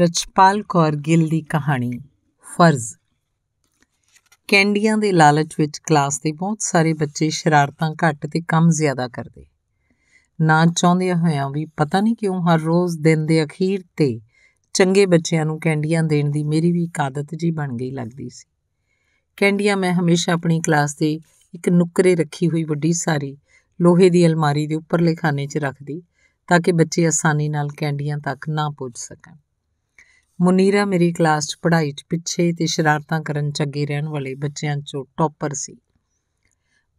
ਰਚਪਾਲ ਕੌਰ ਗਿੱਲ ਦੀ ਕਹਾਣੀ ਫਰਜ਼ ਕੈਂਡੀਆਂ ਦੇ ਲਾਲਚ ਵਿੱਚ ਕਲਾਸ ਦੇ ਬਹੁਤ ਸਾਰੇ ਬੱਚੇ ਸ਼ਰਾਰਤਾਂ ਘੱਟ ਤੇ ਕੰਮ ਜ਼ਿਆਦਾ ਕਰਦੇ ਨਾ ਚਾਹੁੰਦੇ ਹੋਇਆ ਵੀ ਪਤਾ ਨਹੀਂ ਕਿਉਂ ਹਰ ਰੋਜ਼ ਦਿਨ ਦੇ ਅਖੀਰ ਤੇ ਚੰਗੇ ਬੱਚਿਆਂ ਨੂੰ ਕੈਂਡੀਆਂ ਦੇਣ ਦੀ ਮੇਰੀ ਵੀ ਆਦਤ ਜੀ ਬਣ ਗਈ ਲੱਗਦੀ ਸੀ ਕੈਂਡੀਆਂ ਮੈਂ ਹਮੇਸ਼ਾ ਆਪਣੀ ਕਲਾਸ ਦੇ ਇੱਕ ਨੁੱਕਰੇ ਰੱਖੀ ਹੋਈ ਵੱਡੀ ਸਾਰੀ ਲੋਹੇ ਦੀ ਅਲਮਾਰੀ ਦੇ ਉੱਪਰਲੇ ਖਾਨੇ 'ਚ ਰੱਖਦੀ ਤਾਂ ਕਿ ਬੱਚੇ ਆਸਾਨੀ ਨਾਲ ਕੈਂਡੀਆਂ ਤੱਕ ਨਾ ਪਹੁੰਚ ਸਕਣ ਮੁਨੀਰਾ ਮੇਰੀ ਕਲਾਸ 'ਚ ਪੜ੍ਹਾਈ 'ਚ ਪਿੱਛੇ ਤੇ ਸ਼ਰਾਰਤਾਂ ਕਰਨ 'ਚ ਅੱਗੇ ਰਹਿਣ ਵਾਲੇ ਬੱਚਿਆਂ 'ਚੋਂ ਟੌਪਰ ਸੀ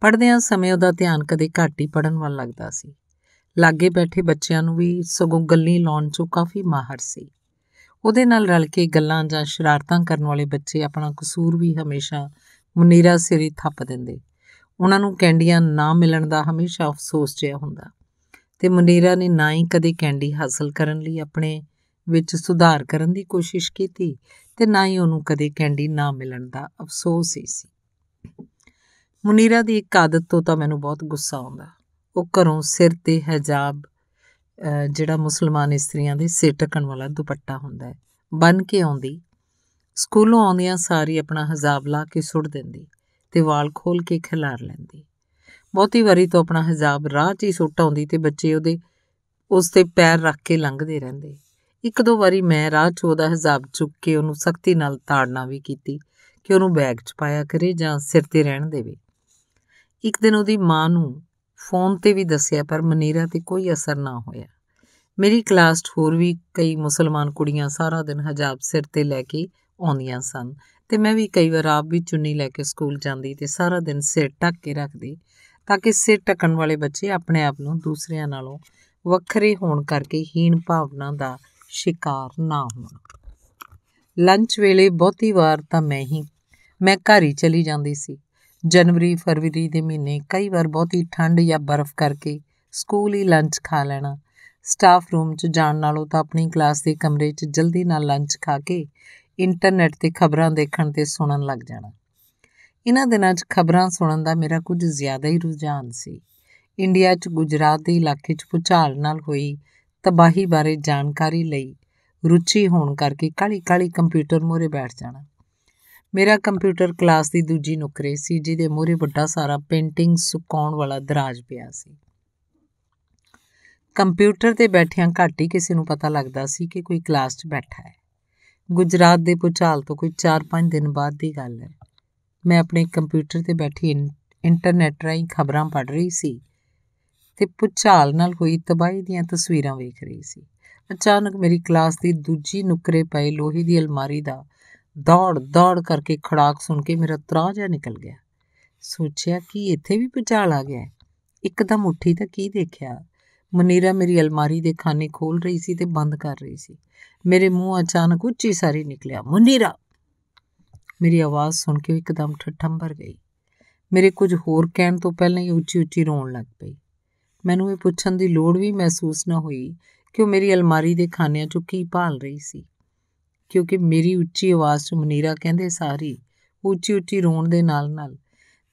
ਪੜ੍ਹਦਿਆਂ ਸਮੇਂ ਉਹਦਾ ਧਿਆਨ ਕਦੇ ਘੱਟ ਹੀ ਪੜਨ ਵੱਲ ਲੱਗਦਾ ਸੀ ਲਾਗੇ ਬੈਠੇ ਬੱਚਿਆਂ ਨੂੰ ਵੀ ਸਗੋਂ ਗੱਲਾਂ ਲਾਉਣ 'ਚੋਂ ਕਾਫੀ ਮਾਹਰ ਸੀ ਉਹਦੇ ਨਾਲ ਰਲ ਕੇ ਗੱਲਾਂ ਜਾਂ ਸ਼ਰਾਰਤਾਂ ਕਰਨ ਵਾਲੇ ਬੱਚੇ ਆਪਣਾ ਕਸੂਰ ਵੀ ਹਮੇਸ਼ਾ ਮੁਨੀਰਾ ਸਿਰੇ ਥੱਪ ਦਿੰਦੇ ਉਹਨਾਂ ਨੂੰ ਕੈਂਡੀਆਂ ਨਾ ਮਿਲਣ ਦਾ ਹਮੇਸ਼ਾ ਅਫਸੋਸ ਜਿਹਾ ਹੁੰਦਾ ਤੇ ਮੁਨੀਰਾ ਨੇ ਨਾ ਹੀ ਕਦੇ ਕੈਂਡੀ ਹਾਸਲ ਕਰਨ ਲਈ ਆਪਣੇ ਵਿੱਚ ਸੁਧਾਰ ਕਰਨ ਦੀ ਕੋਸ਼ਿਸ਼ ਕੀਤੀ ਤੇ ਨਾ ਹੀ ਉਹਨੂੰ ਕਦੇ ਕੈਂਡੀ ਨਾ ਮਿਲਣ ਦਾ ਅਫਸੋਸ ਹੀ ਸੀ ਮੁਨੀਰਾ ਦੀ ਇੱਕ ਆਦਤ ਤੋਂ ਤਾਂ ਮੈਨੂੰ ਬਹੁਤ ਗੁੱਸਾ ਆਉਂਦਾ ਉਹ ਘਰੋਂ ਸਿਰ ਤੇ ਹਜਾਬ ਜਿਹੜਾ ਮੁਸਲਮਾਨ ਇਸਤਰੀਆਂ ਦੇ ਸਿਰ ਟਕਣ ਵਾਲਾ ਦੁਪੱਟਾ ਹੁੰਦਾ ਹੈ ਬਨ ਕੇ ਆਉਂਦੀ ਸਕੂਲੋਂ ਆਉਂਦਿਆਂ ਸਾਰੀ ਆਪਣਾ ਹਜਾਬ ਲਾ ਕੇ ਸੁੱਟ ਦਿੰਦੀ ਤੇ ਵਾਲ ਖੋਲ ਕੇ ਖਿਲਾਰ ਲੈਂਦੀ ਬਹੁਤੀ ਵਾਰੀ ਤੋਂ ਆਪਣਾ ਹਜਾਬ ਰਾਹ 'ਚ ਹੀ ਸੁੱਟ ਆਉਂਦੀ ਤੇ ਬੱਚੇ ਉਹਦੇ ਉਸ ਤੇ ਪੈਰ ਰੱਖ ਕੇ ਲੰਘਦੇ ਰਹਿੰਦੇ ਇੱਕ ਦੋ ਵਾਰੀ ਮੈਂ ਰਾਹ 'ਚ ਉਹਦਾ ਹਿਸਾਬ ਚੁੱਕ ਕੇ ਉਹਨੂੰ ਸਖਤੀ ਨਾਲ ਤਾੜਨਾ ਵੀ ਕੀਤੀ ਕਿ ਉਹਨੂੰ ਬੈਗ 'ਚ ਪਾਇਆ ਕਰੇ ਜਾਂ ਸਿਰ ਤੇ ਰਹਿਣ ਦੇਵੇ ਇੱਕ ਦਿਨ ਉਹਦੀ ਮਾਂ ਨੂੰ ਫੋਨ ਤੇ ਵੀ ਦੱਸਿਆ ਪਰ ਮਨੀਰਾ ਤੇ ਕੋਈ ਅਸਰ ਨਾ ਹੋਇਆ ਮੇਰੀ ਕਲਾਸ 'ਚ ਹੋਰ ਵੀ ਕਈ ਮੁਸਲਮਾਨ ਕੁੜੀਆਂ ਸਾਰਾ ਦਿਨ ਹਜਾਬ ਸਿਰ ਤੇ ਲੈ ਕੇ ਆਉਂਦੀਆਂ ਸਨ ਤੇ ਮੈਂ ਵੀ ਕਈ ਵਾਰ ਆਪ ਵੀ ਚੁੰਨੀ ਲੈ ਕੇ ਸਕੂਲ ਜਾਂਦੀ ਤੇ ਸਾਰਾ ਦਿਨ ਸਿਰ ਟੱਕ ਕੇ ਰੱਖਦੀ ਤਾਂ ਕਿ ਸਿਰ ਟੱਕਣ ਵਾਲੇ ਬੱਚੇ ਆਪਣੇ ਆਪ ਨੂੰ ਦੂਸਰਿਆਂ ਨਾਲੋਂ ਵੱਖਰੇ ਹੋਣ ਕਰਕੇ ਹੀਣ ਭਾਵਨਾ ਦਾ ਸ਼ਿਕਾਰ ਨਾ ਹੋਣ ਲੰਚ ਵੇਲੇ ਬਹੁਤੀ ਵਾਰ ਤਾਂ ਮੈਂ ਹੀ ਮੈਂ ਘਰ ਹੀ ਚਲੀ ਜਾਂਦੀ ਸੀ ਜਨਵਰੀ ਫਰਵਰੀ ਦੇ ਮਹੀਨੇ ਕਈ ਵਾਰ ਬਹੁਤੀ ਠੰਡ ਜਾਂ ਬਰਫ਼ ਕਰਕੇ ਸਕੂਲ ਹੀ ਲੰਚ ਖਾ ਲੈਣਾ ਸਟਾਫ ਰੂਮ 'ਚ ਜਾਣ ਨਾਲੋਂ ਤਾਂ ਆਪਣੀ ਕਲਾਸ ਦੇ ਕਮਰੇ 'ਚ ਜਲਦੀ ਨਾਲ ਲੰਚ ਖਾ ਕੇ ਇੰਟਰਨੈਟ ਤੇ ਖਬਰਾਂ ਦੇਖਣ ਤੇ ਸੁਣਨ ਲੱਗ ਜਾਣਾ ਇਹਨਾਂ ਦਿਨਾਂ 'ਚ ਖਬਰਾਂ ਸੁਣਨ ਦਾ ਮੇਰਾ ਕੁਝ ਜ਼ਿਆਦਾ ਹੀ ਰੁਝਾਨ ਸੀ ਇੰਡੀਆ 'ਚ ਗੁਜਰਾਤ ਦੇ ਇਲਾਕੇ 'ਚ ਪੁਚਾਲ ਨਾਲ ਹੋਈ ਤਬਾਹੀ ਬਾਰੇ ਜਾਣਕਾਰੀ ਲਈ ਰੁਚੀ ਹੋਣ ਕਰਕੇ ਕਾਲੀ-ਕਾਲੀ ਕੰਪਿਊਟਰ ਮੋਰੇ ਬੈਠ ਜਾਣਾ ਮੇਰਾ ਕੰਪਿਊਟਰ ਕਲਾਸ ਦੀ ਦੂਜੀ ਨੁਕਰੇ ਸੀ ਜਿਹਦੇ ਮੋਰੇ ਵੱਡਾ ਸਾਰਾ ਪੇਂਟਿੰਗ ਸੁਕਾਉਣ ਵਾਲਾ ਦਰਾਜ ਪਿਆ ਸੀ ਕੰਪਿਊਟਰ ਤੇ ਬੈਠਿਆਂ ਘੱਟ ਹੀ ਕਿਸੇ ਨੂੰ ਪਤਾ ਲੱਗਦਾ ਸੀ ਕਿ ਕੋਈ ਕਲਾਸ 'ਚ ਬੈਠਾ ਹੈ ਗੁਜਰਾਤ ਦੇ ਪੁਚਾਲ ਤੋਂ ਕੋਈ 4-5 ਦਿਨ ਬਾਅਦ ਦੀ ਗੱਲ ਹੈ ਮੈਂ ਆਪਣੇ ਕੰਪਿਊਟਰ ਤੇ ਬੈਠੀ ਇੰਟਰਨੈਟ ਰਾਹੀਂ ਖਬਰਾਂ ਪੜ੍ਹ ਰਹੀ ਸੀ ਤੇ ਪੁਚਾਲ ਨਾਲ ਹੋਈ ਤਬਾਹੀ ਦੀਆਂ ਤਸਵੀਰਾਂ ਵੇਖ ਰਹੀ ਸੀ ਅਚਾਨਕ ਮੇਰੀ ਕਲਾਸ ਦੀ ਦੂਜੀ ਨੁਕਰੇ ਪਏ ਲੋਹੇ ਦੀ ਅਲਮਾਰੀ ਦਾ ਦੌੜ ਦੌੜ ਕਰਕੇ ਖੜਾਕ ਸੁਣ ਕੇ ਮੇਰਾ ਤਰਾਹ ਜਾ ਨਿਕਲ ਗਿਆ ਸੋਚਿਆ ਕਿ ਇੱਥੇ ਵੀ ਪੁਚਾਲ ਆ ਗਿਆ ਇੱਕਦਮ ਉੱਠੀ ਤਾਂ ਕੀ ਦੇਖਿਆ ਮਨੀਰਾ ਮੇਰੀ ਅਲਮਾਰੀ ਦੇ ਖਾਨੇ ਖੋਲ ਰਹੀ ਸੀ ਤੇ ਬੰਦ ਕਰ ਰਹੀ ਸੀ ਮੇਰੇ ਮੂੰਹ ਅਚਾਨਕ ਉੱਚੀ ਸਾਰੀ ਨਿਕਲਿਆ ਮਨੀਰਾ ਮੇਰੀ ਆਵਾਜ਼ ਸੁਣ ਕੇ ਇੱਕਦਮ ਠਠੰਬਰ ਗਈ ਮੇਰੇ ਕੁਝ ਹੋਰ ਕਹਿਣ ਤੋਂ ਪਹਿਲਾਂ ਹੀ ਉੱਚੀ ਉੱਚੀ ਰੋਣ ਲੱਗ ਪਈ ਮੈਨੂੰ ਇਹ ਪੁੱਛਣ ਦੀ ਲੋੜ ਵੀ ਮਹਿਸੂਸ ਨਾ ਹੋਈ ਕਿ ਉਹ ਮੇਰੀ ਅਲਮਾਰੀ ਦੇ ਖਾਨਿਆਂ 'ਚੋਂ ਕੀ ਭਾਲ ਰਹੀ ਸੀ ਕਿਉਂਕਿ ਮੇਰੀ ਉੱਚੀ ਆਵਾਜ਼ ਤੋਂ ਮਨੀਰਾ ਕਹਿੰਦੇ ਸਾਰੀ ਉੱਚੀ-ਉੱਚੀ ਰੋਣ ਦੇ ਨਾਲ-ਨਾਲ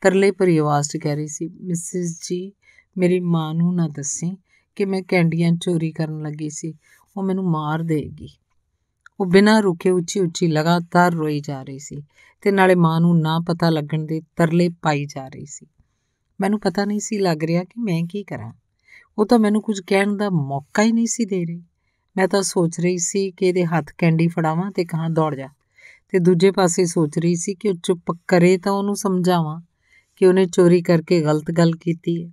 ਤਰਲੇ ਭਰੀ ਆਵਾਜ਼ 'ਚ ਕਹਿ ਰਹੀ ਸੀ ਮਿਸਿਸ ਜੀ ਮੇਰੀ ਮਾਂ ਨੂੰ ਨਾ ਦੱਸੀ ਕਿ ਮੈਂ ਕੈਂਡੀਆਂ ਚੋਰੀ ਕਰਨ ਲੱਗੀ ਸੀ ਉਹ ਮੈਨੂੰ ਮਾਰ ਦੇਗੀ ਉਹ ਬਿਨਾਂ ਰੁਕੇ ਉੱਚੀ-ਉੱਚੀ ਲਗਾਤਾਰ ਰੋਈ ਜਾ ਰਹੀ ਸੀ ਤੇ ਨਾਲੇ ਮਾਂ ਨੂੰ ਨਾ ਪਤਾ ਲੱਗਣ ਦੇ ਤਰਲੇ ਪਾਈ ਜਾ ਰਹੀ ਸੀ ਮੈਨੂੰ ਪਤਾ ਨਹੀਂ ਸੀ ਲੱਗ ਰਿਹਾ ਕਿ ਮੈਂ ਕੀ ਕਰਾਂ ਉਹ ਤਾਂ ਮੈਨੂੰ ਕੁਝ ਕਹਿਣ ਦਾ ਮੌਕਾ ਹੀ ਨਹੀਂ ਸੀ ਦੇ ਰਹੀ ਮੈਂ ਤਾਂ ਸੋਚ ਰਹੀ ਸੀ ਕਿ ਇਹਦੇ ਹੱਥ ਕੈਂਡੀ ਫੜਾਵਾਂ ਤੇ ਕਹਾਂ ਦੌੜ ਜਾ ਤੇ ਦੂਜੇ ਪਾਸੇ ਸੋਚ ਰਹੀ ਸੀ ਕਿ ਉਹ ਚੁੱਪ ਕਰੇ ਤਾਂ ਉਹਨੂੰ ਸਮਝਾਵਾਂ ਕਿ ਉਹਨੇ ਚੋਰੀ ਕਰਕੇ ਗਲਤ ਗੱਲ ਕੀਤੀ ਹੈ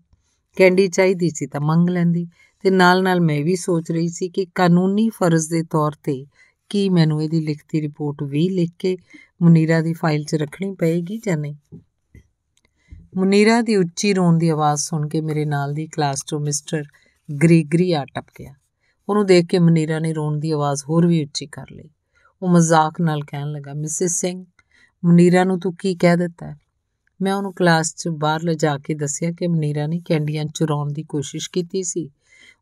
ਕੈਂਡੀ ਚਾਹੀਦੀ ਸੀ ਤਾਂ ਮੰਗ ਲੈਂਦੀ ਤੇ ਨਾਲ-ਨਾਲ ਮੈਂ ਵੀ ਸੋਚ ਰਹੀ ਸੀ ਕਿ ਕਾਨੂੰਨੀ ਫਰਜ਼ ਦੇ ਤੌਰ ਤੇ ਕੀ ਮੈਨੂੰ ਇਹਦੀ ਲਿਖਤੀ ਰਿਪੋਰਟ ਵੀ ਲਿਖ ਕੇ ਮੁਨੀਰਾ ਦੀ ਫਾਈਲ 'ਚ ਰੱਖਣੀ ਪਏਗੀ ਜਾਂ ਨਹੀਂ ਮੁਨੀਰਾ ਦੀ ਉੱਚੀ ਰੋਣ ਦੀ ਆਵਾਜ਼ ਸੁਣ ਕੇ ਮੇਰੇ ਨਾਲ ਦੀ ਕਲਾਸ ਤੋਂ ਮਿਸਟਰ ਗ੍ਰੀਗਰੀ ਆ ਟੱਪ ਗਿਆ ਉਹਨੂੰ ਦੇਖ ਕੇ ਮੁਨੀਰਾ ਨੇ ਰੋਣ ਦੀ ਆਵਾਜ਼ ਹੋਰ ਵੀ ਉੱਚੀ ਕਰ ਲਈ ਉਹ ਮਜ਼ਾਕ ਨਾਲ ਕਹਿਣ ਲੱਗਾ ਮਿਸਿਸ ਸਿੰਘ ਮੁਨੀਰਾ ਨੂੰ ਤੂੰ ਕੀ ਕਹਿ ਦਿੱਤਾ ਮੈਂ ਉਹਨੂੰ ਕਲਾਸ 'ਚ ਬਾਹਰ ਲਿਜਾ ਕੇ ਦੱਸਿਆ ਕਿ ਮੁਨੀਰਾ ਨੇ ਕੈਂਡੀਆਂ ਚੁਰਾਉਣ ਦੀ ਕੋਸ਼ਿਸ਼ ਕੀਤੀ ਸੀ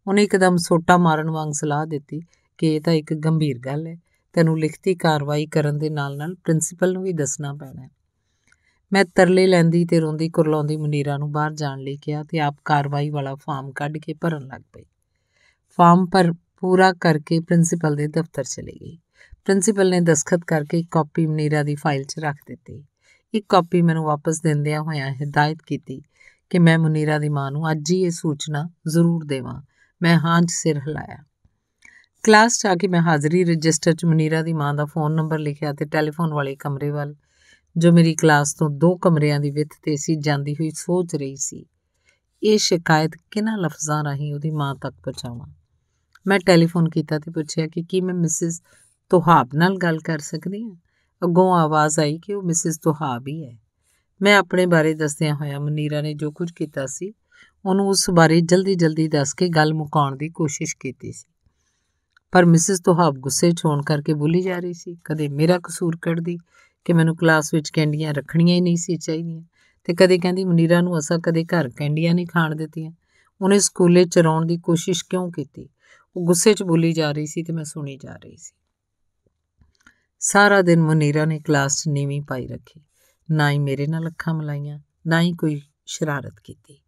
ਉਹਨੇ ਇੱਕਦਮ ਸੋਟਾ ਮਾਰਨ ਵਾਂਗ ਸਲਾਹ ਦਿੱਤੀ ਕਿ ਇਹ ਤਾਂ ਇੱਕ ਗੰਭੀਰ ਗੱਲ ਹੈ ਤੈਨੂੰ ਲਿਖਤੀ ਕਾਰਵਾਈ ਕਰਨ ਦੇ ਨਾਲ-ਨਾਲ ਪ੍ਰਿੰਸੀਪਲ ਨੂੰ ਵੀ ਦੱਸਣਾ ਪੈਣਾ ਹੈ ਮੈਂ ਤਰਲੇ ਲੈਂਦੀ ਤੇ ਰੋਂਦੀ ਕੁਰਲਾਉਂਦੀ ਮੁਨੀਰਾ ਨੂੰ ਬਾਹਰ ਜਾਣ ਲਈ ਕਿਹਾ ਤੇ ਆਪ ਕਾਰਵਾਈ ਵਾਲਾ ਫਾਰਮ ਕੱਢ ਕੇ ਭਰਨ ਲੱਗ ਪਈ ਫਾਰਮ ਪਰ ਪੂਰਾ ਕਰਕੇ ਪ੍ਰਿੰਸੀਪਲ ਦੇ ਦਫ਼ਤਰ ਚਲੀ ਗਈ ਪ੍ਰਿੰਸੀਪਲ ਨੇ ਦਸਖਤ ਕਰਕੇ ਕਾਪੀ ਮਨੀਰਾ ਦੀ ਫਾਈਲ 'ਚ ਰੱਖ ਦਿੱਤੀ ਇੱਕ ਕਾਪੀ ਮੈਨੂੰ ਵਾਪਸ ਦਿੰਦਿਆਂ ਹੋਇਆਂ ਹਦਾਇਤ ਕੀਤੀ ਕਿ ਮੈਂ ਮੁਨੀਰਾ ਦੀ ਮਾਂ ਨੂੰ ਅੱਜ ਹੀ ਇਹ ਸੂਚਨਾ ਜ਼ਰੂਰ ਦੇਵਾਂ ਮੈਂ ਹਾਂ 'ਚ ਸਿਰ ਹਿਲਾਇਆ ਕਲਾਸ 'ਚ ਆ ਕੇ ਮੈਂ ਹਾਜ਼ਰੀ ਰਜਿਸਟਰ 'ਚ ਮੁਨੀਰਾ ਦੀ ਮਾਂ ਦਾ ਫੋਨ ਨੰਬਰ ਲਿਖਿਆ ਤੇ ਟੈਲੀਫੋਨ ਵਾਲੇ ਕਮਰੇ ਵੱਲ ਜੋ ਮੇਰੀ ਕਲਾਸ ਤੋਂ ਦੋ ਕਮਰਿਆਂ ਦੀ ਵਿੱਥ ਤੇ ਸੀ ਜਾਂਦੀ ਹੋਈ ਸੋਚ ਰਹੀ ਸੀ ਇਹ ਸ਼ਿਕਾਇਤ ਕਿਨਾਂ ਲਫ਼ਜ਼ਾਂ ਰਾਹੀਂ ਉਹਦੀ ਮਾਂ ਤੱਕ ਪਹੁੰਚਾਵਾਂ ਮੈਂ ਟੈਲੀਫੋਨ ਕੀਤਾ ਤੇ ਪੁੱਛਿਆ ਕਿ ਕੀ ਮੈਂ ਮਿਸਿਸ ਤੋਹਾਬ ਨਾਲ ਗੱਲ ਕਰ ਸਕਦੀ ਹਾਂ ਅੱਗੋਂ ਆਵਾਜ਼ ਆਈ ਕਿ ਉਹ ਮਿਸਿਸ ਤੋਹਾਬ ਹੀ ਹੈ ਮੈਂ ਆਪਣੇ ਬਾਰੇ ਦੱਸਦਿਆਂ ਹੋਇਆ ਮਨੀਰਾ ਨੇ ਜੋ ਕੁਝ ਕੀਤਾ ਸੀ ਉਹਨੂੰ ਉਸ ਬਾਰੇ ਜਲਦੀ-ਜਲਦੀ ਦੱਸ ਕੇ ਗੱਲ ਮੁਕਾਉਣ ਦੀ ਕੋਸ਼ਿਸ਼ ਕੀਤੀ ਸੀ ਪਰ ਮਿਸਿਸ ਤੋਹਾਬ ਗੁੱਸੇ 'ਚ ਹੋਣ ਕਰਕੇ ਬੁਲੀ ਜਾ ਰਹੀ ਸੀ ਕਦੇ ਮੇਰਾ ਕਸੂਰ ਕੱਢਦੀ ਕਿ ਮੈਨੂੰ ਕਲਾਸ ਵਿੱਚ ਕੈਂਡੀਆਂ ਰੱਖਣੀਆਂ ਹੀ ਨਹੀਂ ਸੀ ਚਾਹੀਦੀਆਂ ਤੇ ਕਦੇ ਕਹਿੰਦੀ ਮਨੀਰਾ ਨੂੰ ਅਸਾਂ ਕਦੇ ਘਰ ਕੈਂਡੀਆਂ ਨਹੀਂ ਖਾਣ ਦਿੱਤੀਆਂ ਉਹਨੇ ਸਕੂਲੇ ਚਰਾਉਣ ਦੀ ਕੋਸ਼ਿਸ਼ ਕਿਉਂ ਕੀਤੀ ਉਹ ਗੁੱਸੇ 'ਚ ਬੋਲੀ ਜਾ ਰਹੀ ਸੀ ਤੇ ਮੈਂ ਸੁਣੀ ਜਾ ਰਹੀ ਸੀ ਸਾਰਾ ਦਿਨ ਮਨੀਰਾ ਨੇ ਕਲਾਸ 'ਚ ਨੀਵੀਂ ਪਾਈ ਰੱਖੀ ਨਾ ਹੀ ਮੇਰੇ ਨਾਲ ਅੱਖਾਂ ਮਲਾਈਆਂ ਨਾ ਹੀ ਕੋਈ ਸ਼ਰਾਰਤ ਕੀਤੀ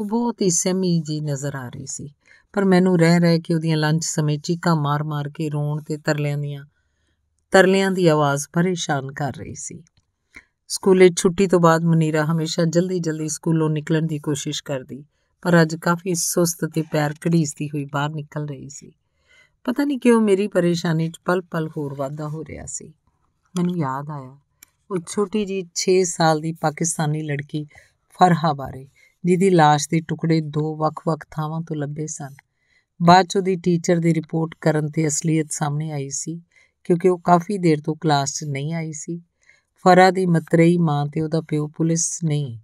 ਉਹ ਬਹੁਤ ਹੀ ਸਹਿਮੀ ਜੀ ਨਜ਼ਰ ਆ ਰਹੀ ਸੀ ਪਰ ਮੈਨੂੰ ਰਹਿ ਰਹਿ ਕੇ ਉਹਦੀਆਂ ਲੰਚ ਸਮੇਂ ਚੀਕਾਂ ਮਾਰ-ਮਾਰ ਕੇ ਰੋਣ ਤੇ ਤਰਲਿਆਂ ਦੀਆਂ ਤਰਲਿਆਂ ਦੀ ਆਵਾਜ਼ ਪਰੇਸ਼ਾਨ ਕਰ ਰਹੀ ਸੀ ਸਕੂਲੇ ਛੁੱਟੀ ਤੋਂ ਬਾਅਦ ਮਨੀਰਾ ਹਮੇਸ਼ਾ ਜਲਦੀ-ਜਲਦੀ ਸਕੂਲੋਂ ਨਿਕਲਣ ਦੀ ਕੋਸ਼ਿਸ਼ ਕਰਦੀ ਪਰ ਅੱਜ ਕਾਫੀ ਸੁਸਤ ਤੇ ਪੈਰ ਕੜੀਸਦੀ ਹੋਈ ਬਾਹਰ ਨਿਕਲ ਰਹੀ ਸੀ ਪਤਾ ਨਹੀਂ ਕਿਉਂ ਮੇਰੀ ਪਰੇਸ਼ਾਨੀ 'ਚ ਪਲ-ਪਲ ਹੋਰ ਵਾਧਾ ਹੋ ਰਿਹਾ ਸੀ ਮੈਨੂੰ ਯਾਦ ਆਇਆ ਉਹ ਛੋਟੀ ਜੀ 6 ਸਾਲ ਦੀ ਪਾਕਿਸਤਾਨੀ ਲੜਕੀ ਫਰਹਾ ਬਾਰੇ ਜਿਹਦੀ লাশ ਦੇ ਟੁਕੜੇ ਦੋ ਵੱਖ-ਵੱਖ ਥਾਵਾਂ ਤੋਂ ਲੱਭੇ ਸਨ ਬਾਅਦ 'ਚ ਉਹਦੀ ਟੀਚਰ ਦੀ ਰਿਪੋਰਟ ਕਰਨ ਤੇ ਅਸਲੀਅਤ ਸਾਹਮਣੇ ਆਈ ਸੀ ਕਿਉਂਕਿ ਉਹ ਕਾਫੀ ਦੇਰ ਤੋਂ ਕਲਾਸ 'ਚ ਨਹੀਂ ਆਈ ਸੀ ਫਰਾ ਦੀ ਮਤਰੇਈ ਮਾਂ ਤੇ ਉਹਦਾ ਪਿਓ ਪੁਲਿਸ ਨਹੀਂ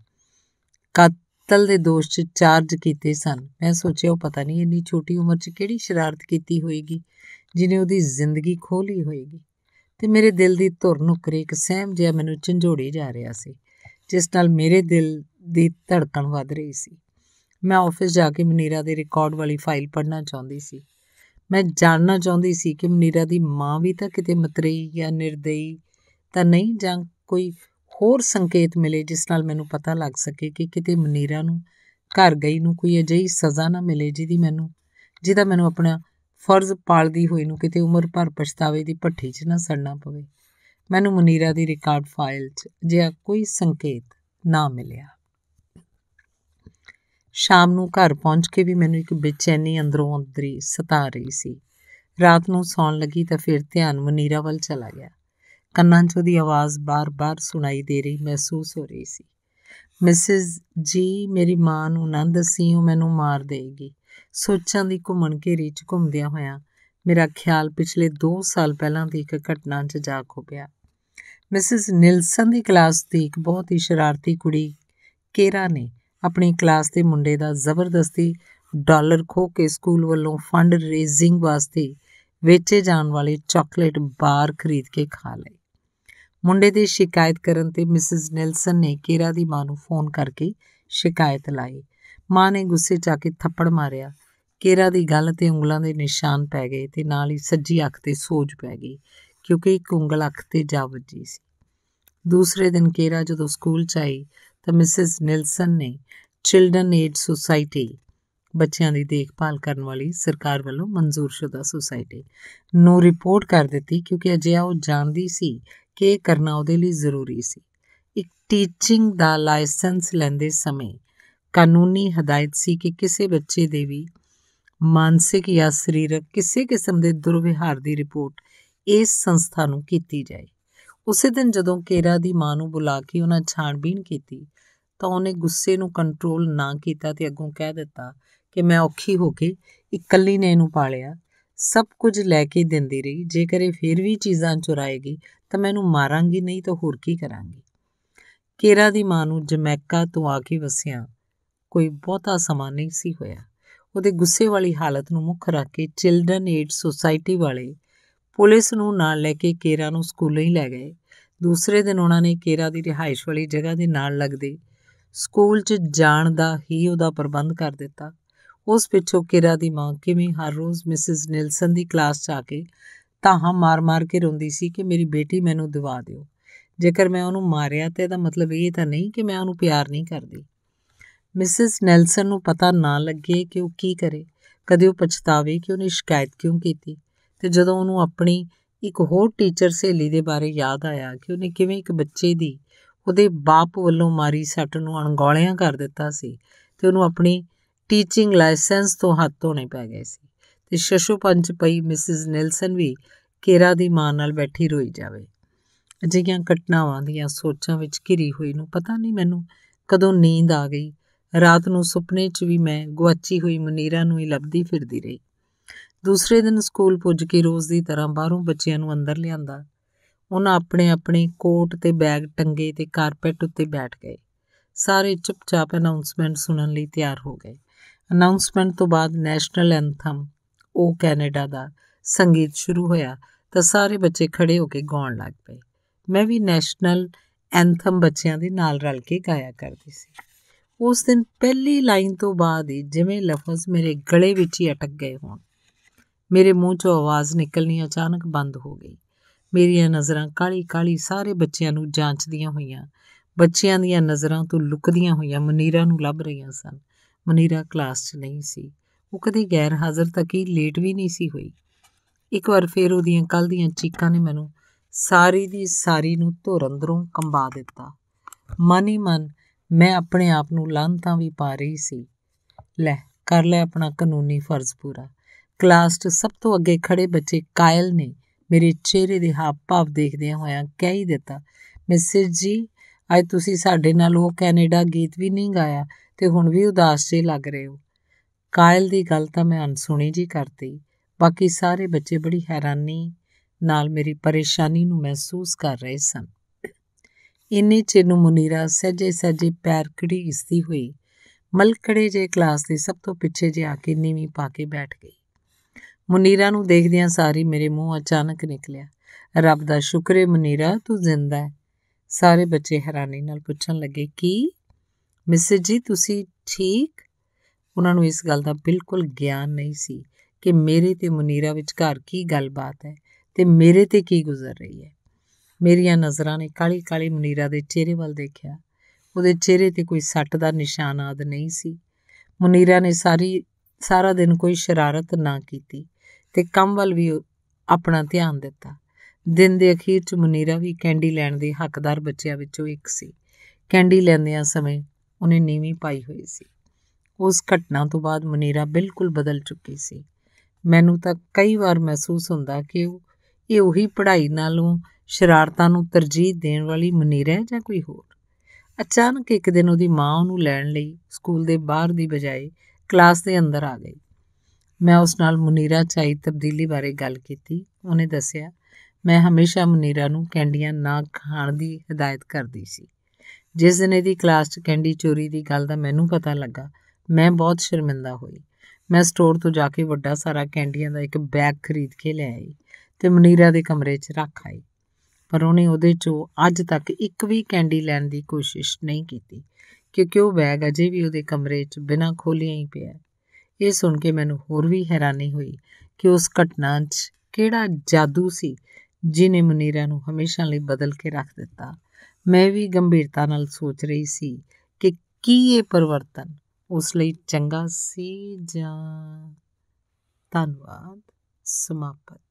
ਕਤਲ ਦੇ ਦੋਸ਼ 'ਚ ਚਾਰਜ ਕੀਤੇ ਸਨ ਮੈਂ ਸੋਚਿਆ ਉਹ ਪਤਾ ਨਹੀਂ ਇੰਨੀ ਛੋਟੀ ਉਮਰ 'ਚ ਕਿਹੜੀ ਸ਼ਰਾਰਤ ਕੀਤੀ ਹੋਏਗੀ ਜਿਨੇ ਉਹਦੀ ਜ਼ਿੰਦਗੀ ਖੋਹ ਲਈ ਹੋਏਗੀ ਤੇ ਮੇਰੇ ਦਿਲ ਦੀ ਧੁਰ ਨੁਕਰੇ ਇੱਕ ਸਹਿਮ ਜਿਹਾ ਮੈਨੂੰ ਝੰਡੋੜੀ ਜਾ ਰਿਹਾ ਸੀ ਜਿਸ ਨਾਲ ਮੇਰੇ ਦਿਲ ਦੀ ਧੜਕਣ ਵੱਧ ਰਹੀ ਸੀ ਮੈਂ ਆਫਿਸ ਜਾ ਕੇ ਮਨੀਰਾ ਦੇ ਰਿਕਾਰਡ ਵਾਲੀ ਫਾਈਲ ਪੜ੍ਹਨਾ ਚਾਹੁੰਦੀ ਸੀ ਮੈਂ ਜਾਣਨਾ ਚਾਹੁੰਦੀ ਸੀ ਕਿ ਮਨੀਰਾ ਦੀ ਮਾਂ ਵੀ ਤਾਂ ਕਿਤੇ ਮਤਰੇਈ ਜਾਂ ਨਿਰਦਈ ਤਾਂ ਨਹੀਂ ਜਾਂ ਕੋਈ ਹੋਰ ਸੰਕੇਤ ਮਿਲੇ ਜਿਸ ਨਾਲ ਮੈਨੂੰ ਪਤਾ ਲੱਗ ਸਕੇ ਕਿ ਕਿਤੇ ਮਨੀਰਾ ਨੂੰ ਘਰ ਗਈ ਨੂੰ ਕੋਈ ਅਜਿਹੀ ਸਜ਼ਾ ਨਾ ਮਿਲੇ ਜਿਹਦੀ ਮੈਨੂੰ ਜਿਹਦਾ ਮੈਨੂੰ ਆਪਣਾ ਫਰਜ਼ ਪਾਲਦੀ ਹੋਈ ਨੂੰ ਕਿਤੇ ਉਮਰ ਭਰ ਪਛਤਾਵੇ ਦੀ ਭੱਠੀ 'ਚ ਨਾ ਸੜਨਾ ਪਵੇ ਮੈਨੂੰ ਮਨੀਰਾ ਦੀ ਰਿਕਾਰਡ ਫਾਈਲ 'ਚ ਜਿਹਾ ਕੋਈ ਸੰਕੇਤ ਨਾ ਮਿਲਿਆ ਸ਼ਾਮ ਨੂੰ ਘਰ ਪਹੁੰਚ ਕੇ ਵੀ ਮੈਨੂੰ ਇੱਕ ਬੇਚੈਨੀ ਅੰਦਰੋਂ ਅੰਦਰੀ ਸਤਾ ਰਹੀ ਸੀ ਰਾਤ ਨੂੰ ਸੌਣ ਲੱਗੀ ਤਾਂ ਫਿਰ ਧਿਆਨ ਮਨੀਰਾ ਵੱਲ ਚਲਾ ਗਿਆ ਕੰਨਾਂ 'ਚ ਉਹਦੀ ਆਵਾਜ਼ ਬਾਰ-ਬਾਰ ਸੁਣਾਈ ਦੇ ਰਹੀ ਮਹਿਸੂਸ ਹੋ ਰਹੀ ਸੀ ਮਿਸਿਸ ਜੀ ਮੇਰੀ ਮਾਂ ਨੂੰ ਨਾ ਦੱਸੀ ਉਹ ਮੈਨੂੰ ਮਾਰ ਦੇਗੀ ਸੋਚਾਂ ਦੀ ਘੁੰਮਣ ਕੇ ਰੀਚ ਘੁੰਮਦਿਆਂ ਹੋਇਆਂ ਮੇਰਾ ਖਿਆਲ ਪਿਛਲੇ 2 ਸਾਲ ਪਹਿਲਾਂ ਦੀ ਇੱਕ ਘਟਨਾ 'ਚ ਜਾ ਖੋਪਿਆ ਮਿਸਿਸ ਨਿਲਸਨ ਦੀ ਕਲਾਸ ਦੀ ਇੱਕ ਬਹੁਤ ਹੀ ਸ਼ਰਾਰਤੀ ਕੁੜੀ ਕੇਰਾ ਨੇ ਆਪਣੀ ਕਲਾਸ ਦੇ ਮੁੰਡੇ ਦਾ ਜ਼ਬਰਦਸਤੀ ਡਾਲਰ ਖੋ ਕੇ ਸਕੂਲ ਵੱਲੋਂ ਫੰਡ ਰੇਜ਼ਿੰਗ ਵਾਸਤੇ ਵੇਚੇ ਜਾਣ ਵਾਲੇ ਚਾਕਲੇਟ ਬਾਰ ਖਰੀਦ ਕੇ ਖਾ ਲਏ ਮੁੰਡੇ ਦੀ ਸ਼ਿਕਾਇਤ ਕਰਨ ਤੇ ਮਿਸਿਸ ਨੈਲਸਨ ਨੇ ਕੇਰਾ ਦੀ ਮਾਂ ਨੂੰ ਫੋਨ ਕਰਕੇ ਸ਼ਿਕਾਇਤ ਲਾਈ ਮਾਂ ਨੇ ਗੁੱਸੇ 'ਚ ਆ ਕੇ ਥੱਪੜ ਮਾਰਿਆ ਕੇਰਾ ਦੀ ਗੱਲ ਤੇ ਉਂਗਲਾਂ ਦੇ ਨਿਸ਼ਾਨ ਪੈ ਗਏ ਤੇ ਨਾਲ ਹੀ ਸੱਜੀ ਅੱਖ ਤੇ ਸੋਜ ਪੈ ਗਈ ਕਿਉਂਕਿ ਇੱਕ ਉਂਗਲ ਅੱਖ ਤੇ ਜਾ ਵੱਜੀ ਸੀ ਦੂਸਰੇ ਦਿਨ ਕੇਰਾ ਜਦੋਂ ਸਕੂਲ 'ਚ ਆਈ ਤਾਂ ਮਿਸਿਸ ਨਿਲਸਨ ਨੇ ਚਿਲਡਰਨ ਏਡ ਸੁਸਾਇਟੀ ਬੱਚਿਆਂ ਦੀ ਦੇਖਭਾਲ ਕਰਨ ਵਾਲੀ ਸਰਕਾਰ ਵੱਲੋਂ ਮਨਜ਼ੂਰਸ਼ੁਦਾ ਸੁਸਾਇਟੀ ਨੂੰ ਰਿਪੋਰਟ ਕਰ ਦਿੱਤੀ ਕਿਉਂਕਿ ਅਜਿਹਾ ਉਹ ਜਾਣਦੀ ਸੀ ਕਿ ਇਹ ਕਰਨਾ ਉਹਦੇ ਲਈ ਜ਼ਰੂਰੀ ਸੀ ਇੱਕ ਟੀਚਿੰਗ ਦਾ ਲਾਇਸੈਂਸ ਲੈਂਦੇ ਸਮੇਂ ਕਾਨੂੰਨੀ ਹਦਾਇਤ ਸੀ ਕਿ ਕਿਸੇ ਬੱਚੇ ਦੇ ਵੀ ਮਾਨਸਿਕ ਜਾਂ ਸਰੀਰਕ ਕਿਸੇ ਕਿਸਮ ਦੇ ਦੁਰਵਿਹਾਰ ਦੀ ਰਿਪੋਰਟ ਇਸ ਸੰਸਥਾ ਨੂੰ ਕੀਤੀ ਜਾਏ ਉਸੇ ਦਿਨ ਜਦੋਂ ਕੇਰਾ ਦੀ ਮਾਂ ਨੂੰ ਬੁਲਾ ਕੇ ਉਹਨਾਂ ਛਾਣਬੀਣ ਕੀਤੀ ਤਾਂ ਉਹਨੇ ਗੁੱਸੇ ਨੂੰ ਕੰਟਰੋਲ ਨਾ ਕੀਤਾ ਤੇ ਅੱਗੋਂ ਕਹਿ ਦਿੱਤਾ ਕਿ ਮੈਂ ਔਖੀ ਹੋ ਕੇ ਇਕੱਲੀ ਨੇ ਇਹਨੂੰ ਪਾਲਿਆ ਸਭ ਕੁਝ ਲੈ ਕੇ ਦਿੰਦੀ ਰਹੀ ਜੇਕਰ ਇਹ ਫੇਰ ਵੀ ਚੀਜ਼ਾਂ ਚੁਰਾਏਗੀ ਤਾਂ ਮੈਨੂੰ ਮਾਰਾਂਗੀ ਨਹੀਂ ਤਾਂ ਹੋਰ ਕੀ ਕਰਾਂਗੀ ਕੇਰਾ ਦੀ ਮਾਂ ਨੂੰ ਜਮੈਕਾ ਤੋਂ ਆ ਕੇ ਵਸਿਆ ਕੋਈ ਬਹੁਤਾ ਸਮਾਂ ਨਹੀਂ ਸੀ ਹੋਇਆ ਉਹਦੇ ਗੁੱਸੇ ਵਾਲੀ ਹਾਲਤ ਨੂੰ ਮੁੱਖ ਰੱਖ ਕੇ ਚਿਲਡਰਨ ਏਡ ਸੁਸਾਇਟੀ ਵਾਲੇ ਪੁਲਿਸ ਨੂੰ ਨਾਲ ਲੈ ਕੇ ਕੇਰਾ ਨੂੰ ਸਕੂਲੋਂ ਹੀ ਲੈ ਗਏ ਦੂਸਰੇ ਦਿਨ ਉਹਨਾਂ ਨੇ ਕੇਰਾ ਦੀ ਰਿਹਾਇਸ਼ ਵਾਲੀ ਜਗ੍ਹਾ ਦੇ ਨਾਲ ਲੱਗਦੇ ਸਕੂਲ 'ਚ ਜਾਣ ਦਾ ਹੀ ਉਹਦਾ ਪ੍ਰਬੰਧ ਕਰ ਦਿੱਤਾ ਉਸ ਪਿੱਛੋਂ ਕੇਰਾ ਦੀ ਮਾਂ ਕਿਵੇਂ ਹਰ ਰੋਜ਼ ਮਿਸਿਸ ਨਿਲਸਨ ਦੀ ਕਲਾਸ 'ਚ ਆ ਕੇ ਹਾਂ ਮਾਰ-ਮਾਰ ਕੇ ਰੋਂਦੀ ਸੀ ਕਿ ਮੇਰੀ ਬੇਟੀ ਮੈਨੂੰ ਦਿਵਾ ਦਿਓ ਜੇਕਰ ਮੈਂ ਉਹਨੂੰ ਮਾਰਿਆ ਤੇ ਇਹਦਾ ਮਤਲਬ ਇਹ ਤਾਂ ਨਹੀਂ ਕਿ ਮੈਂ ਉਹਨੂੰ ਪਿਆਰ ਨਹੀਂ ਕਰਦੀ ਮਿਸਿਸ ਨੈਲਸਨ ਨੂੰ ਪਤਾ ਨਾ ਲੱਗੇ ਕਿ ਉਹ ਕੀ ਕਰੇ ਕਦੇ ਉਹ ਪਛਤਾਵੇ ਕਿ ਉਹਨੇ ਸ਼ਿਕਾਇਤ ਕਿਉਂ ਕੀਤੀ ਤੇ ਜਦੋਂ ਉਹਨੂੰ ਆਪਣੀ ਇੱਕ ਹੋਰ ਟੀਚਰ ਸਹੇਲੀ ਦੇ ਬਾਰੇ ਯਾਦ ਆਇਆ ਕਿ ਉਹਨੇ ਕਿਵੇਂ ਇੱਕ ਬੱਚੇ ਦੀ ਉਹਦੇ ਬਾਪ ਵੱਲੋਂ ਮਾਰੀ ਸੱਟ ਨੂੰ ਅਣਗੌਲਿਆਂ ਕਰ ਦਿੱਤਾ ਸੀ ਤੇ ਉਹਨੂੰ ਆਪਣੀ ਟੀਚਿੰਗ ਲਾਇਸੈਂਸ ਤੋਂ ਹੱਥ ਧੋਣੇ ਪੈ ਗਏ ਸੀ ਤੇ ਪੰਚ ਪਈ ਮਿਸਿਸ ਨੈਲਸਨ ਵੀ ਕੇਰਾ ਦੀ ਮਾਂ ਨਾਲ ਬੈਠੀ ਰੋਈ ਜਾਵੇ ਅਜਿਹੀਆਂ ਘਟਨਾਵਾਂ ਦੀਆਂ ਸੋਚਾਂ ਵਿੱਚ ਘਿਰੀ ਹੋਈ ਨੂੰ ਪਤਾ ਨਹੀਂ ਮੈਨੂੰ ਕਦੋਂ ਨੀਂਦ ਆ ਗਈ ਰਾਤ ਨੂੰ ਸੁਪਨੇ 'ਚ ਵੀ ਮੈਂ ਗੁਆਚੀ ਹੋਈ ਮਨੀਰਾ ਨੂੰ ਹੀ ਲੱਭਦੀ ਫਿਰਦੀ ਰਹੀ ਦੂਸਰੇ ਦਿਨ ਸਕੂਲ ਪੁੱਜ ਕੇ ਰੋਜ਼ ਦੀ ਤਰ੍ਹਾਂ ਬਾਹਰੋਂ ਬੱਚਿਆਂ ਨੂੰ ਅੰਦਰ ਲਿਆਂਦਾ ਉਹਨਾਂ ਆਪਣੇ ਆਪਣੇ ਕੋਟ ਤੇ ਬੈਗ ਟੰਗੇ ਤੇ ਕਾਰਪੈਟ ਉੱਤੇ ਬੈਠ ਗਏ ਸਾਰੇ ਚੁੱਪਚਾਪ ਅਨਾਉਂਸਮੈਂਟ ਸੁਣਨ ਲਈ ਤਿਆਰ ਹੋ ਗਏ ਅਨਾਉਂਸਮੈਂਟ ਤੋਂ ਬਾਅਦ ਨੈਸ਼ਨਲ ਐਂਥਮ ਉਹ ਕੈਨੇਡਾ ਦਾ ਸੰਗੀਤ ਸ਼ੁਰੂ ਹੋਇਆ ਤਾਂ ਸਾਰੇ ਬੱਚੇ ਖੜੇ ਹੋ ਕੇ ਗਾਉਣ ਲੱਗ ਪਏ ਮੈਂ ਵੀ ਨੈਸ਼ਨਲ ਐਂਥਮ ਬੱਚਿਆਂ ਦੇ ਨਾਲ ਰਲ ਕੇ ਗਾਇਆ ਕਰਦੀ ਸੀ ਉਸ ਦਿਨ ਪਹਿਲੀ ਲਾਈਨ ਤੋਂ ਬਾਅਦ ਹੀ ਜਿਵੇਂ ਲਫ਼ਜ਼ ਮੇਰੇ ਗਲੇ ਵਿੱਚ ਹੀ اٹਕ ਗਏ ਹੋਣ ਮੇਰੇ ਮੂੰਹ 'ਚੋਂ ਆਵਾਜ਼ ਨਿਕਲਣੀ ਅਚਾਨਕ ਬੰਦ ਹੋ ਗਈ ਮੇਰੀਆਂ ਨਜ਼ਰਾਂ ਕਾਲੀ-ਕਾਲੀ ਸਾਰੇ ਬੱਚਿਆਂ ਨੂੰ ਜਾਂਚਦੀਆਂ ਹੋਈਆਂ ਬੱਚਿਆਂ ਦੀਆਂ ਨਜ਼ਰਾਂ ਤੋਂ ਲੁਕਦੀਆਂ ਹੋਈਆਂ ਮਨੀਰਾ ਨੂੰ ਲੱਭ ਰਹੀਆਂ ਸਨ ਮਨੀਰਾ ਕਲਾਸ 'ਚ ਨਹੀਂ ਸੀ ਉਹ ਕਦੇ ਗੈਰ ਹਾਜ਼ਰ ਤੱਕ ਹੀ ਲੇਟ ਵੀ ਨਹੀਂ ਸੀ ਹੋਈ ਇੱਕ ਵਾਰ ਫੇਰ ਉਹਦੀਆਂ ਕੱਲ ਦੀਆਂ ਚੀਕਾਂ ਨੇ ਮੈਨੂੰ ਸਾਰੀ ਦੀ ਸਾਰੀ ਨੂੰ ਧੁਰ ਅੰਦਰੋਂ ਕੰਬਾ ਦਿੱਤਾ ਮਨ ਹੀ ਮਨ ਮੈਂ ਆਪਣੇ ਆਪ ਨੂੰ ਲਾਂਤਾਂ ਵੀ ਪਾ ਰਹੀ ਸੀ ਲੈ ਕਰ ਲੈ ਆਪਣਾ ਕਾਨੂੰਨੀ ਫਰਜ਼ ਪੂਰਾ ਕਲਾਸ 'ਚ ਸਭ ਤੋਂ ਅੱਗੇ ਖੜੇ ਬੱਚੇ ਕਾਇਲ ਨੇ ਮੇਰੇ ਚਿਹਰੇ ਦੇ ਹਾਵ ਭਾਵ ਦੇਖਦਿਆਂ ਹੋਇਆਂ ਕਹਿ ਹੀ ਦਿੱਤਾ ਮਿਸਿਸ ਜੀ ਅੱਜ ਤੁਸੀਂ ਸਾਡੇ ਨਾਲ ਉਹ ਕੈਨੇਡਾ ਗੀਤ ਵੀ ਨਹੀਂ ਗਾਇਆ ਤੇ ਹੁਣ ਵੀ ਉਦਾਸ ਜੇ ਲੱਗ ਰਹੇ ਹੋ ਕਾਇਲ ਦੀ ਗੱਲ ਤਾਂ ਮੈਂ ਅਨਸੁਣੀ ਜੀ ਕਰਤੀ ਬਾਕੀ ਸਾਰੇ ਬੱਚੇ ਬੜੀ ਹੈਰਾਨੀ ਨਾਲ ਮੇਰੀ ਪਰੇਸ਼ਾਨੀ ਨੂੰ ਮਹਿਸੂਸ ਕਰ ਰਹੇ ਸਨ ਇੰਨੇ ਚਿਰ ਨੂੰ ਮੁਨੀਰਾ ਸਜੇ ਸਜੇ ਪੈਰ ਕੜੀ ਇਸਦੀ ਹੋਈ ਮਲਕੜੇ ਜੇ ਕਲਾਸ ਦੇ ਸਭ ਤੋਂ ਪਿੱਛੇ ਜੇ ਆ ਕੇ ਨੀਵੀਂ ਪਾ ਕੇ ਬੈਠ ਗਈ ਮੁਨੀਰਾ ਨੂੰ ਦੇਖਦਿਆਂ ਸਾਰੀ ਮੇਰੇ ਮੂੰਹ ਅਚਾਨਕ ਨਿਕਲਿਆ ਰੱਬ ਦਾ ਸ਼ੁਕਰ ਹੈ ਮੁਨੀਰਾ ਤੂੰ ਜ਼ਿੰਦਾ ਹੈ ਸਾਰੇ ਬੱਚੇ ਹੈਰਾਨੀ ਨਾਲ ਪੁੱਛਣ ਲੱਗੇ ਕੀ ਮਿਸ ਜੀ ਤੁਸੀਂ ਠੀਕ ਉਹਨਾਂ ਨੂੰ ਇਸ ਗੱਲ ਦਾ ਬਿਲਕੁਲ ਗਿਆਨ ਨਹੀਂ ਸੀ ਕਿ ਮੇਰੇ ਤੇ ਮੁਨੀਰਾ ਵਿਚਕਾਰ ਕੀ ਗੱਲਬਾਤ ਹੈ ਤੇ ਮੇਰੇ ਤੇ ਕੀ ਗੁਜ਼ਰ ਰਹੀ ਹੈ ਮੇਰੀਆਂ ਨਜ਼ਰਾਂ ਨੇ ਕਾਲੀ-ਕਾਲੀ ਮੁਨੀਰਾ ਦੇ ਚਿਹਰੇ ਵੱਲ ਦੇਖਿਆ ਉਹਦੇ ਚਿਹਰੇ ਤੇ ਕੋਈ ਸੱਟ ਦਾ ਨਿਸ਼ਾਨ ਆਦ ਨਹੀਂ ਸੀ ਮੁਨੀਰਾ ਨੇ ਸਾਰੀ ਸਾਰਾ ਦਿਨ ਕੋਈ ਸ਼ਰਾਰਤ ਨਾ ਕੀਤੀ ਤੇ ਕੰਮ ਵੱਲ ਵੀ ਆਪਣਾ ਧਿਆਨ ਦਿੱਤਾ ਦਿਨ ਦੇ ਅਖੀਰ 'ਚ ਮੁਨੀਰਾ ਵੀ ਕੈਂਡੀ ਲੈਣ ਦੇ ਹੱਕਦਾਰ ਬੱਚਿਆਂ ਵਿੱਚੋਂ ਇੱਕ ਸੀ ਕੈਂਡੀ ਲੈਂਦਿਆਂ ਸਮੇਂ ਉਹਨੇ ਨੀਵੀਂ ਪਾਈ ਹੋਈ ਸੀ ਉਸ ਘਟਨਾ ਤੋਂ ਬਾਅਦ ਮੁਨੀਰਾ ਬਿਲਕੁਲ ਬਦਲ ਚੁੱਕੀ ਸੀ ਮੈਨੂੰ ਤਾਂ ਕਈ ਵਾਰ ਮਹਿਸੂਸ ਹੁੰਦਾ ਕਿ ਉਹ ਇਹ ਉਹੀ ਪੜ੍ਹਾਈ ਨਾਲੋਂ ਸ਼ਰਾਰਤਾਂ ਨੂੰ ਤਰਜੀਹ ਦੇਣ ਵਾਲੀ ਮੁਨੀਰਾ ਹੈ ਜਾਂ ਕੋਈ ਹੋਰ ਅਚਾਨਕ ਇੱਕ ਦਿਨ ਉਹਦੀ ਮਾਂ ਉਹਨੂੰ ਲੈਣ ਲਈ ਸਕੂਲ ਦੇ ਬਾਹਰ ਦੀ ਬਜਾਏ ਕਲਾਸ ਦੇ ਅੰਦਰ ਆ ਗਈ ਮੈਂ ਉਸ ਨਾਲ ਮੁਨੀਰਾ ਚਾਈ ਤਬਦੀਲੀ ਬਾਰੇ ਗੱਲ ਕੀਤੀ ਉਹਨੇ ਦੱਸਿਆ ਮੈਂ ਹਮੇਸ਼ਾ ਮੁਨੀਰਾ ਨੂੰ ਕੈਂਡੀਆਂ ਨਾ ਖਾਣ ਦੀ ਹਦਾਇਤ ਕਰਦੀ ਸੀ ਜਿਸ ਦਿਨ ਇਹਦੀ ਕਲਾਸ 'ਚ ਕੈਂਡੀ ਚੋਰੀ ਦੀ ਗੱਲ ਦਾ ਮੈਨੂੰ ਪਤਾ ਲੱਗਾ ਮੈਂ ਬਹੁਤ ਸ਼ਰਮਿੰਦਾ ਹੋਈ ਮੈਂ ਸਟੋਰ ਤੋਂ ਜਾ ਕੇ ਵੱਡਾ ਸਾਰਾ ਕੈਂਡੀਆਂ ਦਾ ਇੱਕ ਬੈਗ ਖਰੀਦ ਕੇ ਲੈ ਆਈ ਤੇ ਮੁਨੀਰਾ ਦੇ ਕਮਰੇ 'ਚ ਰੱਖ ਆਈ ਪਰ ਉਹਨੇ ਉਹਦੇ 'ਚੋਂ ਅੱਜ ਤੱਕ ਇੱਕ ਵੀ ਕੈਂਡੀ ਲੈਣ ਦੀ ਕੋਸ਼ਿਸ਼ ਨਹੀਂ ਕੀਤੀ ਕਿਉਂਕਿ ਉਹ ਬੈਗ ਅਜੇ ਵੀ ਉਹਦੇ ਕਮਰੇ 'ਚ ਬਿਨਾਂ ਖੋਲ੍ਹਿਆ ਹੀ ਪਿਆ ਇਹ ਸੁਣ ਕੇ ਮੈਨੂੰ ਹੋਰ ਵੀ ਹੈਰਾਨੀ ਹੋਈ ਕਿ ਉਸ ਘਟਨਾ 'ਚ ਕਿਹੜਾ ਜਾਦੂ ਸੀ ਜਿਨੇ ਮੁਨੀਰਾ ਨੂੰ ਹਮੇਸ਼ਾ ਲਈ ਬਦਲ ਕੇ ਰੱਖ ਦਿੱਤਾ ਮੈਂ ਵੀ ਗੰਭੀਰਤਾ ਨਾਲ ਸੋਚ ਰਹੀ ਸੀ ਕਿ ਕੀ ਇਹ ਪਰਿਵਰਤਨ ਉਸ ਲਈ ਚੰਗਾ ਸੀ ਜਾਂ ਧੰਨਵਾਦ ਸਮਾਪਤ